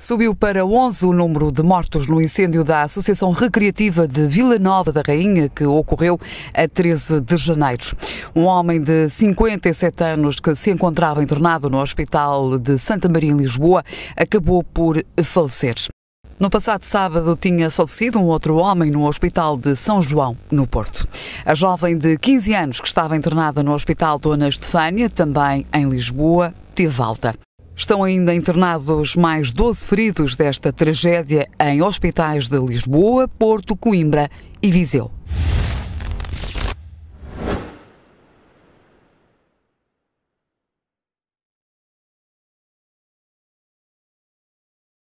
Subiu para 11 o número de mortos no incêndio da Associação Recreativa de Vila Nova da Rainha, que ocorreu a 13 de janeiro. Um homem de 57 anos que se encontrava internado no Hospital de Santa Maria, em Lisboa, acabou por falecer. No passado sábado tinha falecido um outro homem no Hospital de São João, no Porto. A jovem de 15 anos que estava internada no Hospital Dona Estefânia, também em Lisboa, teve alta. Estão ainda internados mais 12 feridos desta tragédia em hospitais de Lisboa, Porto, Coimbra e Viseu.